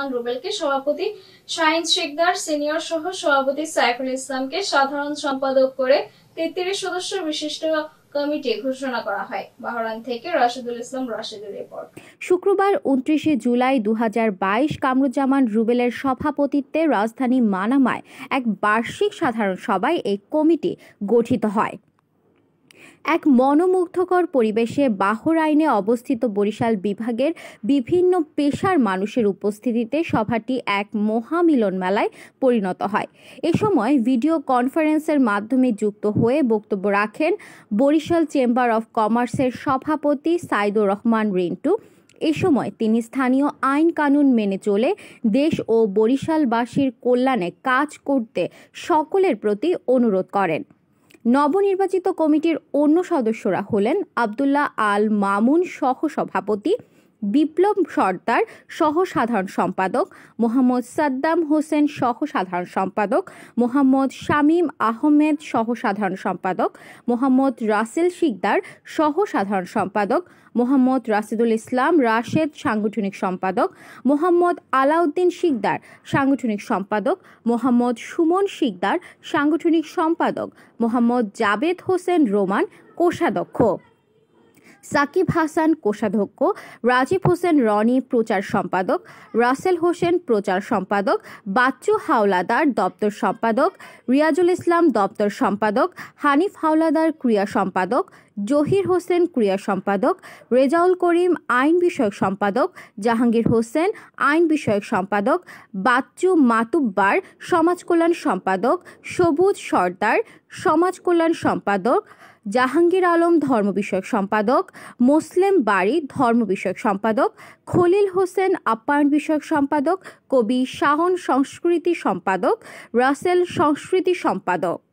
রহমান রুবেলকে সভাপতি শাহিন শিকদার সিনিয়র সহ সভাপতি সাইফুল ইসলামকে সাধারণ সম্পাদক করে তেত্রিশ সদস্য বিশিষ্ট কমিটি ঘোষণা করা হয় বাহরান থেকে রাশেদুল ইসলাম রাশেদুর রিপোর্ট শুক্রবার উনত্রিশে জুলাই দু কামরুজ্জামান রুবেলের সভাপতিত্বে রাজধানী মানামায় এক বার্ষিক সাধারণ সভায় এই কমিটি গঠিত হয় এক মনোমুগ্ধকর পরিবেশে বাহর আইনে অবস্থিত বরিশাল বিভাগের বিভিন্ন পেশার মানুষের উপস্থিতিতে সভাটি এক মহামিলন মেলায় পরিণত হয় এ সময় ভিডিও কনফারেন্সের মাধ্যমে যুক্ত হয়ে বক্তব্য রাখেন বরিশাল চেম্বার অফ কমার্সের সভাপতি সাইদুর রহমান রিন্টু এ সময় তিনি স্থানীয় আইন কানুন মেনে চলে দেশ ও বরিশালবাসীর কল্যাণে কাজ করতে সকলের প্রতি অনুরোধ করেন নবনির্বাচিত কমিটির অন্য সদস্যরা হলেন আবদুল্লাহ আল মামুন সহ সভাপতি বিপ্লব সর্দার সহ সাধারণ সম্পাদক মোহাম্মদ সাদ্দাম হোসেন সহ সাধারণ সম্পাদক মোহাম্মদ শামীম আহমেদ সহ সাধারণ সম্পাদক মোহাম্মদ রাসেল শিকদার সহ সাধারণ সম্পাদক মোহাম্মদ রাশিদুল ইসলাম রাশেদ সাংগঠনিক সম্পাদক মোহাম্মদ আলাউদ্দিন শিকদার সাংগঠনিক সম্পাদক মোহাম্মদ সুমন শিকদার সাংগঠনিক সম্পাদক মোহাম্মদ জাবেদ হোসেন রোমান কোষাধ্যক্ষ সাকিব হাসান কোষাধ্যক্ষ রাজীব হোসেন রনি প্রচার সম্পাদক রাসেল হোসেন প্রচার সম্পাদক বাচ্চু হাওলাদার দপ্তর সম্পাদক রিয়াজুল ইসলাম দপ্তর সম্পাদক হানিফ হাওলাদার ক্রিয়া সম্পাদক জহির হোসেন ক্রিয়া সম্পাদক রেজাউল করিম আইন বিষয়ক সম্পাদক জাহাঙ্গীর হোসেন আইন বিষয়ক সম্পাদক বাচ্চু মাতুব্বার সমাজকল্যাণ সম্পাদক সবুজ সর্দার সমাজকল্যাণ সম্পাদক জাহাঙ্গীর আলম ধর্ম বিষয়ক সম্পাদক মুসলিম বাড়ি ধর্ম বিষয়ক সম্পাদক খলিল হোসেন আপ্যায়ন বিষয়ক সম্পাদক কবি শাহন সংস্কৃতি সম্পাদক রাসেল সংস্কৃতি সম্পাদক